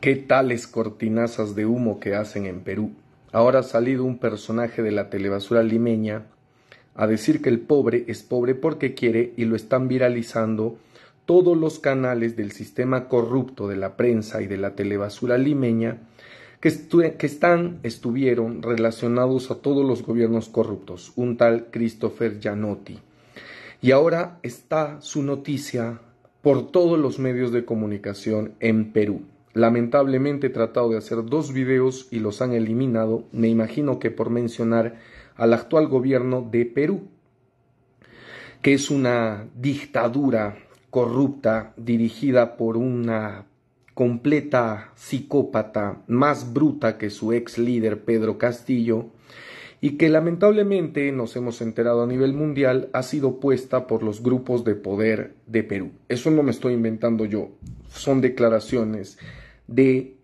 ¿Qué tales cortinazas de humo que hacen en Perú? Ahora ha salido un personaje de la telebasura limeña a decir que el pobre es pobre porque quiere y lo están viralizando todos los canales del sistema corrupto de la prensa y de la telebasura limeña que, que, están, estuvieron relacionados a todos los gobiernos corruptos, un tal Christopher Gianotti. Y ahora está su noticia por todos los medios de comunicación en Perú. Lamentablemente he tratado de hacer dos videos y los han eliminado, me imagino que por mencionar al actual gobierno de Perú, que es una dictadura corrupta dirigida por una completa psicópata más bruta que su ex líder Pedro Castillo, y que lamentablemente nos hemos enterado a nivel mundial ha sido puesta por los grupos de poder de Perú. Eso no me estoy inventando yo, son declaraciones de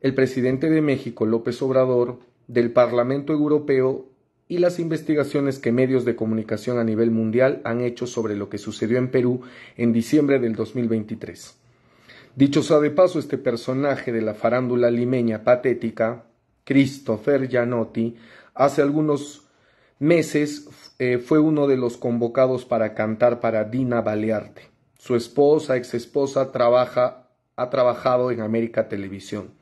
el presidente de México López Obrador, del Parlamento Europeo y las investigaciones que medios de comunicación a nivel mundial han hecho sobre lo que sucedió en Perú en diciembre del 2023. Dicho sea de paso, este personaje de la farándula limeña patética, Christopher Gianotti, Hace algunos meses eh, fue uno de los convocados para cantar para Dina Balearte. Su esposa, ex esposa, trabaja, ha trabajado en América Televisión.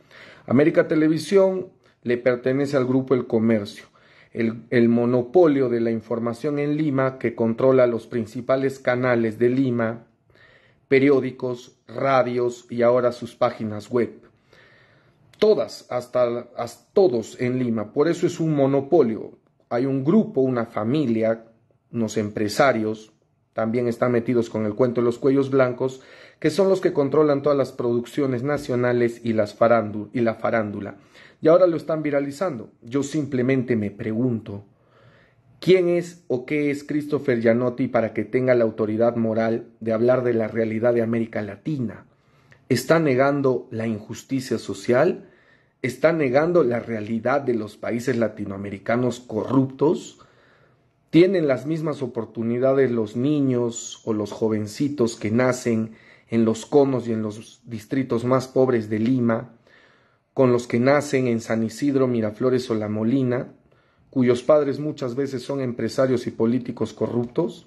América Televisión le pertenece al grupo El Comercio, el monopolio de la información en Lima que controla los principales canales de Lima, periódicos, radios y ahora sus páginas web todas hasta, todos en Lima. Por eso es un monopolio. Hay un grupo, una familia, unos empresarios, también están metidos con el cuento de los cuellos blancos, que son los que controlan todas las producciones nacionales y, las y la farándula. Y ahora lo están viralizando. Yo simplemente me pregunto, ¿quién es o qué es Christopher Gianotti para que tenga la autoridad moral de hablar de la realidad de América Latina? ¿Está negando la injusticia social? está negando la realidad de los países latinoamericanos corruptos. Tienen las mismas oportunidades los niños o los jovencitos que nacen en los conos y en los distritos más pobres de Lima, con los que nacen en San Isidro, Miraflores o La Molina, cuyos padres muchas veces son empresarios y políticos corruptos.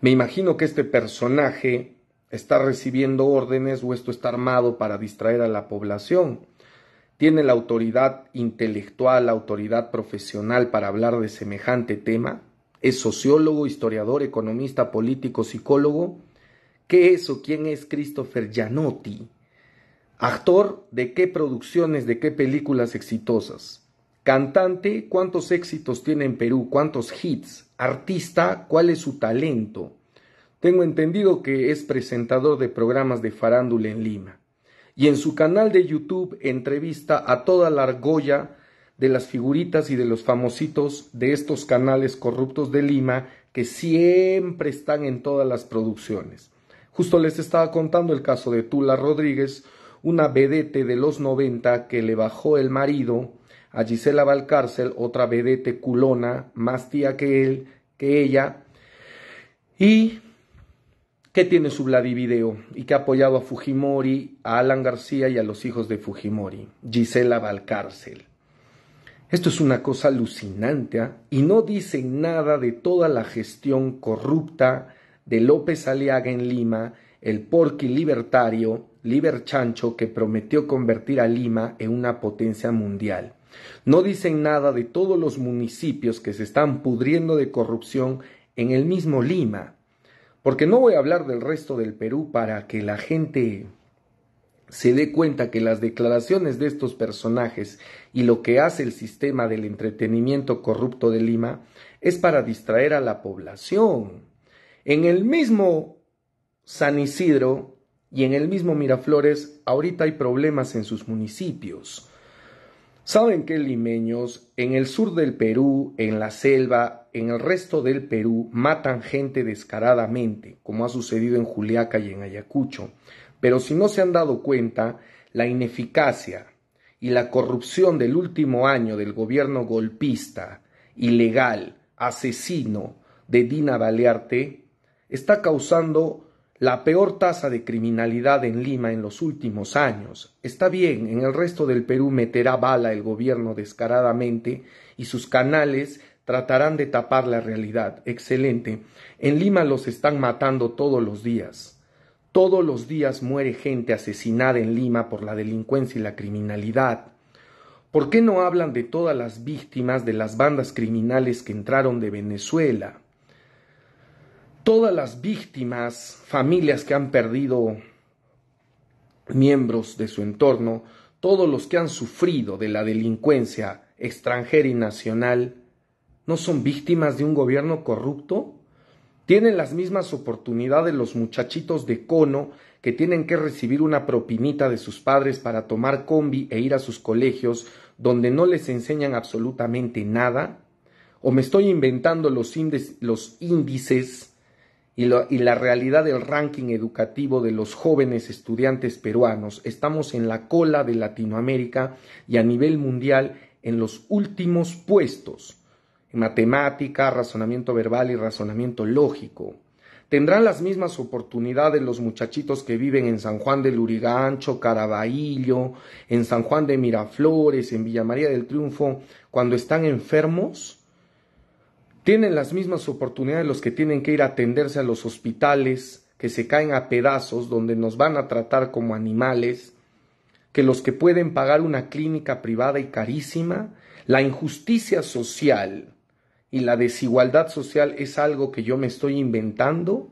Me imagino que este personaje está recibiendo órdenes o esto está armado para distraer a la población tiene la autoridad intelectual, la autoridad profesional para hablar de semejante tema, es sociólogo, historiador, economista, político, psicólogo. ¿Qué es o quién es Christopher Gianotti? Actor de qué producciones, de qué películas exitosas. Cantante, cuántos éxitos tiene en Perú, cuántos hits. Artista, cuál es su talento. Tengo entendido que es presentador de programas de farándula en Lima y en su canal de YouTube entrevista a toda la argolla de las figuritas y de los famositos de estos canales corruptos de Lima que siempre están en todas las producciones. Justo les estaba contando el caso de Tula Rodríguez, una vedete de los 90 que le bajó el marido a Gisela Valcárcel, otra vedete culona, más tía que él, que ella, y que tiene su Vladivideo y que ha apoyado a Fujimori, a Alan García y a los hijos de Fujimori, Gisela Valcárcel. Esto es una cosa alucinante ¿ah? y no dicen nada de toda la gestión corrupta de López Aliaga en Lima, el porqui libertario, liberchancho, que prometió convertir a Lima en una potencia mundial. No dicen nada de todos los municipios que se están pudriendo de corrupción en el mismo Lima porque no voy a hablar del resto del Perú para que la gente se dé cuenta que las declaraciones de estos personajes y lo que hace el sistema del entretenimiento corrupto de Lima es para distraer a la población. En el mismo San Isidro y en el mismo Miraflores ahorita hay problemas en sus municipios. Saben qué, limeños, en el sur del Perú, en la selva, en el resto del Perú matan gente descaradamente, como ha sucedido en Juliaca y en Ayacucho, pero si no se han dado cuenta, la ineficacia y la corrupción del último año del gobierno golpista, ilegal, asesino de Dina Balearte, está causando la peor tasa de criminalidad en Lima en los últimos años. Está bien, en el resto del Perú meterá bala el gobierno descaradamente y sus canales tratarán de tapar la realidad. Excelente. En Lima los están matando todos los días. Todos los días muere gente asesinada en Lima por la delincuencia y la criminalidad. ¿Por qué no hablan de todas las víctimas de las bandas criminales que entraron de Venezuela? Todas las víctimas, familias que han perdido miembros de su entorno, todos los que han sufrido de la delincuencia extranjera y nacional, ¿No son víctimas de un gobierno corrupto? ¿Tienen las mismas oportunidades los muchachitos de cono que tienen que recibir una propinita de sus padres para tomar combi e ir a sus colegios donde no les enseñan absolutamente nada? ¿O me estoy inventando los, índices y, y la realidad del ranking educativo de los jóvenes estudiantes peruanos? Estamos en la cola de Latinoamérica y a nivel mundial en los últimos puestos matemática, razonamiento verbal y razonamiento lógico. Tendrán las mismas oportunidades los muchachitos que viven en San Juan del Lurigancho, Caraballo, en San Juan de Miraflores, en Villa María del Triunfo, cuando están enfermos. Tienen las mismas oportunidades los que tienen que ir a atenderse a los hospitales, que se caen a pedazos, donde nos van a tratar como animales, que los que pueden pagar una clínica privada y carísima. La injusticia social y la desigualdad social es algo que yo me estoy inventando?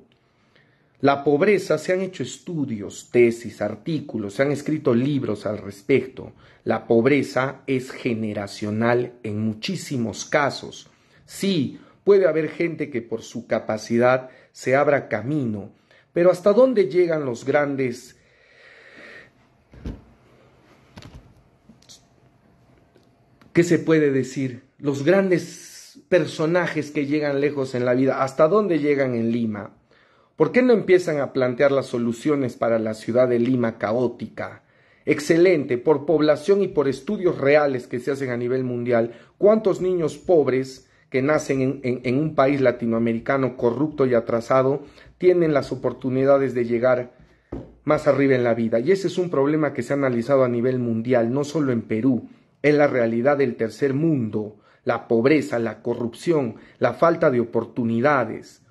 La pobreza se han hecho estudios, tesis, artículos, se han escrito libros al respecto. La pobreza es generacional en muchísimos casos. Sí, puede haber gente que por su capacidad se abra camino, pero ¿hasta dónde llegan los grandes ¿Qué se puede decir? Los grandes personajes que llegan lejos en la vida, hasta dónde llegan en Lima. ¿Por qué no empiezan a plantear las soluciones para la ciudad de Lima caótica? Excelente, por población y por estudios reales que se hacen a nivel mundial, ¿cuántos niños pobres que nacen en, un país latinoamericano corrupto y atrasado tienen las oportunidades de llegar más arriba en la vida? Y ese es un problema que se ha analizado a nivel mundial, no solo en Perú, en la realidad del tercer mundo la pobreza, la corrupción, la falta de oportunidades.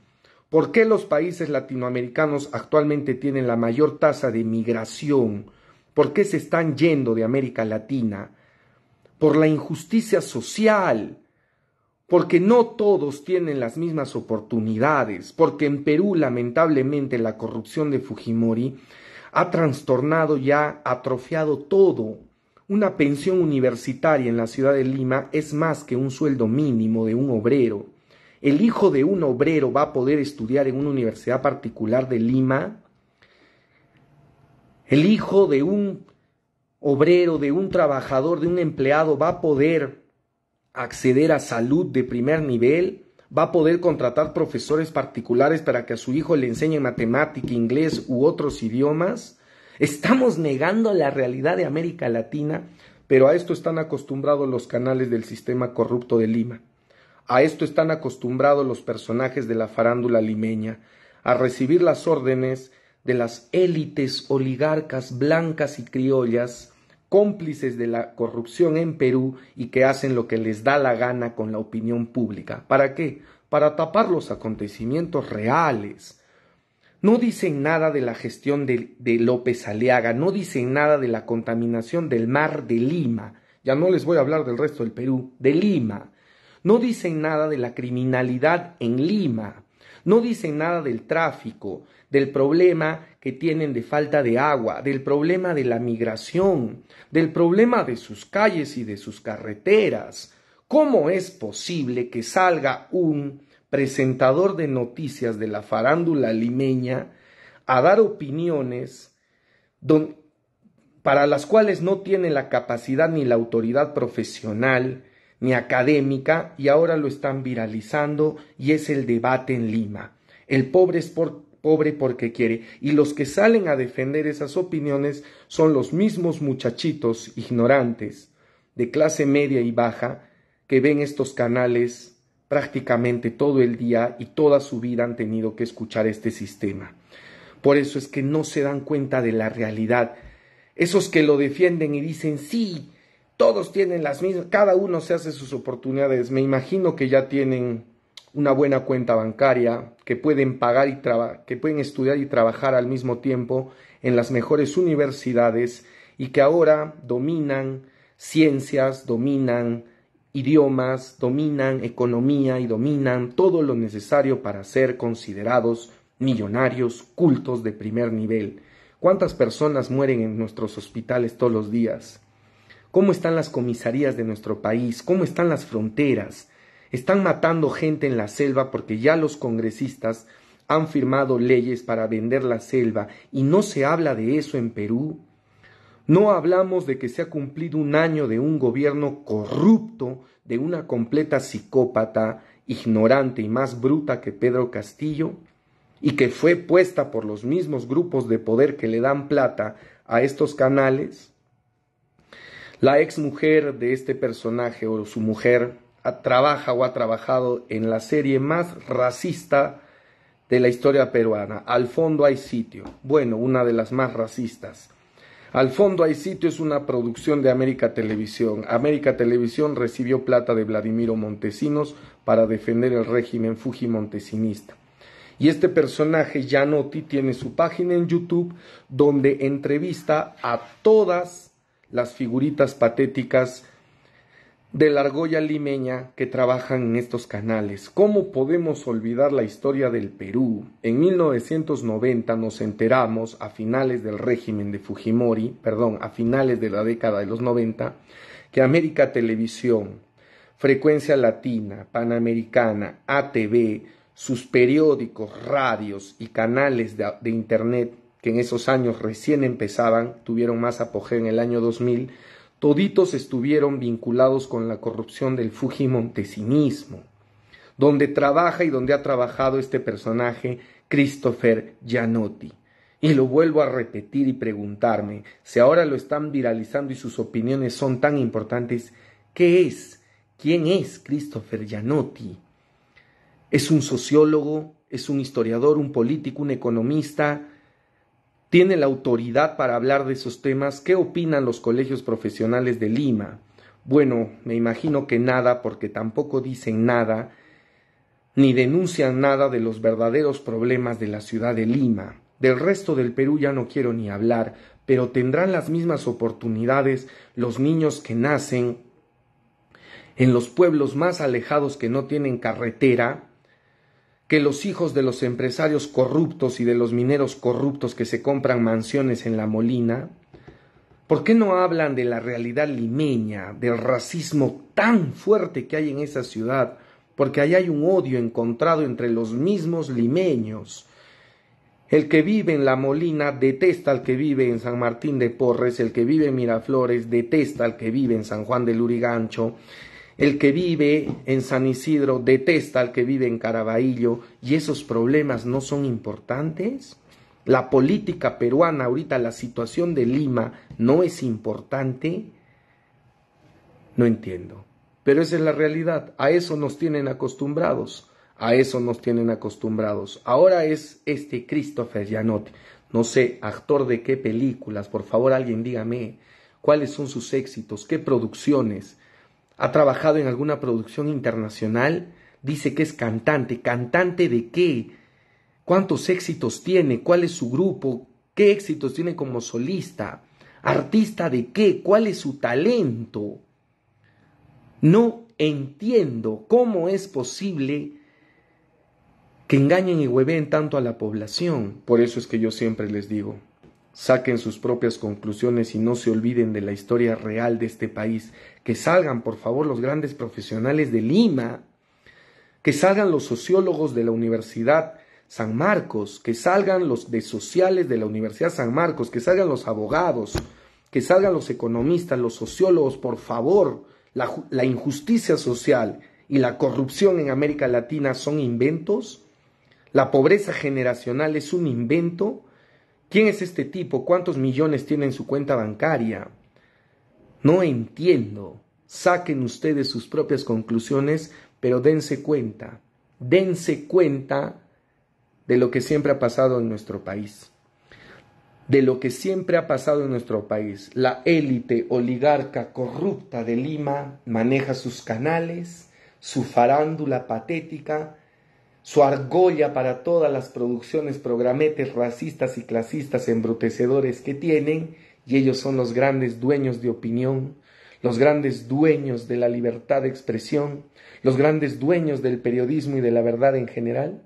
¿Por qué los países latinoamericanos actualmente tienen la mayor tasa de migración? ¿Por qué se están yendo de América Latina? Por la injusticia social, porque no todos tienen las mismas oportunidades, porque en Perú lamentablemente la corrupción de Fujimori ha trastornado y ha atrofiado todo. Una pensión universitaria en la ciudad de Lima es más que un sueldo mínimo de un obrero. ¿El hijo de un obrero va a poder estudiar en una universidad particular de Lima? ¿El hijo de un obrero, de un trabajador, de un empleado va a poder acceder a salud de primer nivel? ¿Va a poder contratar profesores particulares para que a su hijo le enseñe matemática, inglés u otros idiomas? Estamos negando la realidad de América Latina, pero a esto están acostumbrados los canales del sistema corrupto de Lima. A esto están acostumbrados los personajes de la farándula limeña, a recibir las órdenes de las élites oligarcas blancas y criollas, cómplices de la corrupción en Perú y que hacen lo que les da la gana con la opinión pública. ¿Para qué? Para tapar los acontecimientos reales no dicen nada de la gestión de, López Aliaga, no dicen nada de la contaminación del mar de Lima. Ya no les voy a hablar del resto del Perú, de Lima. No dicen nada de la criminalidad en Lima. No dicen nada del tráfico, del problema que tienen de falta de agua, del problema de la migración, del problema de sus calles y de sus carreteras. ¿Cómo es posible que salga un presentador de noticias de la farándula limeña, a dar opiniones para las cuales no tiene la capacidad ni la autoridad profesional ni académica y ahora lo están viralizando y es el debate en Lima. El pobre es pobre porque quiere y los que salen a defender esas opiniones son los mismos muchachitos ignorantes de clase media y baja que ven estos canales prácticamente todo el día y toda su vida han tenido que escuchar este sistema. Por eso es que no se dan cuenta de la realidad. Esos que lo defienden y dicen, sí, todos tienen las mismas, cada uno se hace sus oportunidades. Me imagino que ya tienen una buena cuenta bancaria, que pueden pagar y que pueden estudiar y trabajar al mismo tiempo en las mejores universidades y que ahora dominan ciencias, dominan idiomas, dominan economía y dominan todo lo necesario para ser considerados millonarios, cultos de primer nivel. ¿Cuántas personas mueren en nuestros hospitales todos los días? ¿Cómo están las comisarías de nuestro país? ¿Cómo están las fronteras? Están matando gente en la selva porque ya los congresistas han firmado leyes para vender la selva y no se habla de eso en Perú. No hablamos de que se ha cumplido un año de un gobierno corrupto, de una completa psicópata, ignorante y más bruta que Pedro Castillo, y que fue puesta por los mismos grupos de poder que le dan plata a estos canales. La ex mujer de este personaje o su mujer trabaja o ha trabajado en la serie más racista de la historia peruana. Al fondo hay sitio. Bueno, una de las más racistas al fondo hay sitio es una producción de América Televisión. América Televisión recibió plata de Vladimiro Montesinos para defender el régimen fujimontesinista. Y este personaje, Janotti, tiene su página en YouTube donde entrevista a todas las figuritas patéticas de la argolla limeña que trabajan en estos canales. ¿Cómo podemos olvidar la historia del Perú? En 1990 nos enteramos, a finales del régimen de Fujimori, perdón, a finales de la década de los 90, que América Televisión, Frecuencia Latina, Panamericana, ATV, sus periódicos, radios y canales de, Internet que en esos años recién empezaban, tuvieron más apogeo en el año 2000, toditos estuvieron vinculados con la corrupción del fujimontesinismo. donde trabaja y donde ha trabajado este personaje Christopher Gianotti. Y lo vuelvo a repetir y preguntarme, si ahora lo están viralizando y sus opiniones son tan importantes, ¿qué es? ¿Quién es Christopher Gianotti? ¿Es un sociólogo? ¿Es un historiador? ¿Un político? ¿Un economista? tiene la autoridad para hablar de esos temas? ¿Qué opinan los colegios profesionales de Lima? Bueno, me imagino que nada, porque tampoco dicen nada, ni denuncian nada de los verdaderos problemas de la ciudad de Lima. Del resto del Perú ya no quiero ni hablar, pero tendrán las mismas oportunidades los niños que nacen en los pueblos más alejados que no tienen carretera, que los hijos de los empresarios corruptos y de los mineros corruptos que se compran mansiones en la Molina, ¿por qué no hablan de la realidad limeña, del racismo tan fuerte que hay en esa ciudad? Porque ahí hay un odio encontrado entre los mismos limeños. El que vive en La Molina detesta al que vive en San Martín de Porres, el que vive en Miraflores detesta al que vive en San Juan de Lurigancho, el que vive en San Isidro detesta al que vive en Caraballo y esos problemas no son importantes. La política peruana ahorita, la situación de Lima no es importante. No entiendo. Pero esa es la realidad. A eso nos tienen acostumbrados. A eso nos tienen acostumbrados. Ahora es este Christopher Janotti. No sé, actor de qué películas. Por favor, alguien dígame cuáles son sus éxitos, qué producciones ha trabajado en alguna producción internacional, dice que es cantante, cantante de qué, cuántos éxitos tiene, cuál es su grupo, qué éxitos tiene como solista, artista de qué, cuál es su talento. No entiendo cómo es posible que engañen y hueveen tanto a la población. Por eso es que yo siempre les digo, Saquen sus propias conclusiones y no se olviden de la historia real de este país. Que salgan, por favor, los grandes profesionales de Lima, que salgan los sociólogos de la Universidad San Marcos, que salgan los de sociales de la Universidad San Marcos, que salgan los abogados, que salgan los economistas, los sociólogos, por favor. La, la injusticia social y la corrupción en América Latina son inventos. La pobreza generacional es un invento. ¿Quién es este tipo? ¿Cuántos millones tiene en su cuenta bancaria? No entiendo. Saquen ustedes sus propias conclusiones, pero dense cuenta, dense cuenta de lo que siempre ha pasado en nuestro país. De lo que siempre ha pasado en nuestro país. La élite oligarca corrupta de Lima maneja sus canales, su farándula patética, su argolla para todas las producciones, programetes racistas y clasistas embrutecedores que tienen, y ellos son los grandes dueños de opinión, los grandes dueños de la libertad de expresión, los grandes dueños del periodismo y de la verdad en general.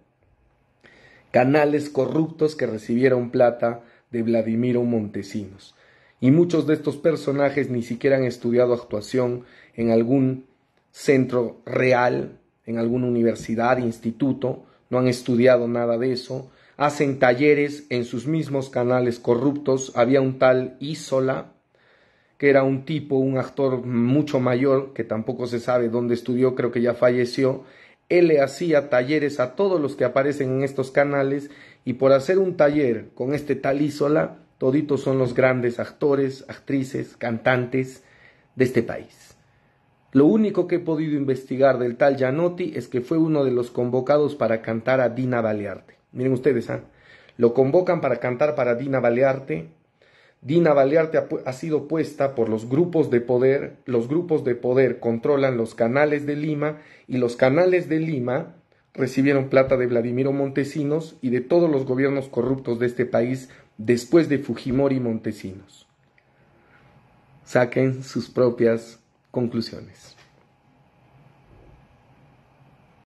Canales corruptos que recibieron plata de Vladimiro Montesinos. Y muchos de estos personajes ni siquiera han estudiado actuación en algún centro real en alguna universidad, instituto, no han estudiado nada de eso, hacen talleres en sus mismos canales corruptos. Había un tal Isola, que era un tipo, un actor mucho mayor, que tampoco se sabe dónde estudió, creo que ya falleció. Él le hacía talleres a todos los que aparecen en estos canales y por hacer un taller con este tal Isola, toditos son los grandes actores, actrices, cantantes de este país. Lo único que he podido investigar del tal Gianotti es que fue uno de los convocados para cantar a Dina Balearte. Miren ustedes, ¿ah? Lo convocan para cantar para Dina Balearte. Dina Balearte ha, ha sido puesta por los grupos de poder. Los grupos de poder controlan los canales de Lima y los canales de Lima recibieron plata de Vladimiro Montesinos y de todos los gobiernos corruptos de este país después de Fujimori Montesinos. Saquen sus propias Conclusiones.